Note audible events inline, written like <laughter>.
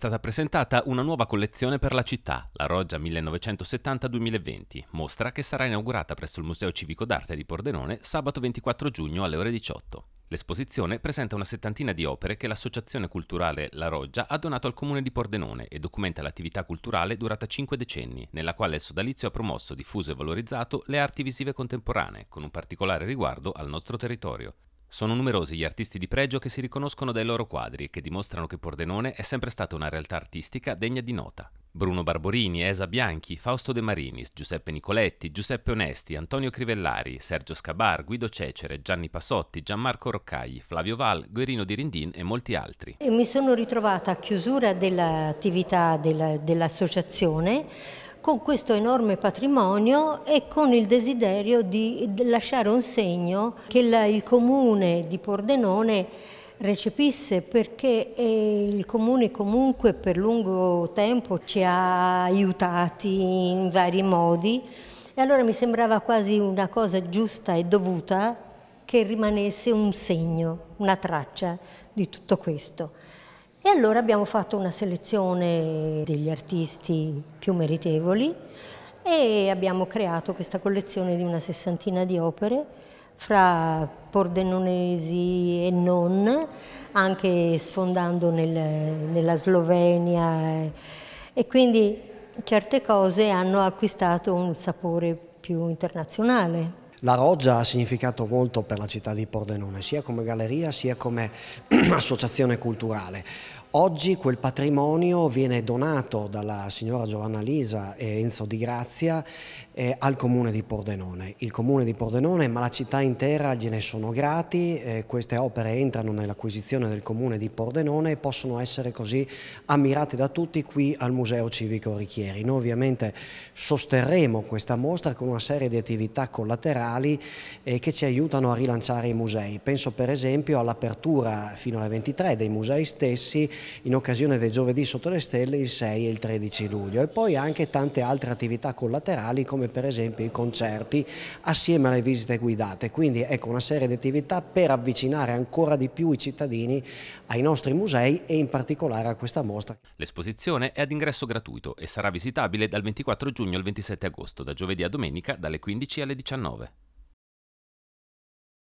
stata presentata una nuova collezione per la città, la Roggia 1970-2020, mostra che sarà inaugurata presso il Museo Civico d'Arte di Pordenone sabato 24 giugno alle ore 18. L'esposizione presenta una settantina di opere che l'associazione culturale La Roggia ha donato al comune di Pordenone e documenta l'attività culturale durata cinque decenni, nella quale il sodalizio ha promosso, diffuso e valorizzato le arti visive contemporanee, con un particolare riguardo al nostro territorio. Sono numerosi gli artisti di pregio che si riconoscono dai loro quadri e che dimostrano che Pordenone è sempre stata una realtà artistica degna di nota. Bruno Barborini, Esa Bianchi, Fausto De Marinis, Giuseppe Nicoletti, Giuseppe Onesti, Antonio Crivellari, Sergio Scabar, Guido Cecere, Gianni Passotti, Gianmarco Roccai, Flavio Val, Guerino di Rindin e molti altri. E mi sono ritrovata a chiusura dell'attività dell'associazione con questo enorme patrimonio e con il desiderio di lasciare un segno che la, il comune di Pordenone recepisse perché eh, il comune comunque per lungo tempo ci ha aiutati in vari modi e allora mi sembrava quasi una cosa giusta e dovuta che rimanesse un segno, una traccia di tutto questo. E allora abbiamo fatto una selezione degli artisti più meritevoli e abbiamo creato questa collezione di una sessantina di opere fra pordenonesi e non, anche sfondando nel, nella Slovenia e quindi certe cose hanno acquistato un sapore più internazionale. La Roggia ha significato molto per la città di Pordenone, sia come galleria sia come <clears throat> associazione culturale. Oggi quel patrimonio viene donato dalla signora Giovanna Lisa e Enzo Di Grazia eh, al comune di Pordenone. Il comune di Pordenone, ma la città intera gliene sono grati, eh, queste opere entrano nell'acquisizione del comune di Pordenone e possono essere così ammirate da tutti qui al Museo Civico Richieri. Noi ovviamente sosterremo questa mostra con una serie di attività collaterali locali eh, che ci aiutano a rilanciare i musei. Penso per esempio all'apertura fino alle 23 dei musei stessi in occasione dei giovedì sotto le stelle il 6 e il 13 luglio e poi anche tante altre attività collaterali come per esempio i concerti assieme alle visite guidate. Quindi ecco una serie di attività per avvicinare ancora di più i cittadini ai nostri musei e in particolare a questa mostra. L'esposizione è ad ingresso gratuito e sarà visitabile dal 24 giugno al 27 agosto, da giovedì a domenica dalle 15 alle 19.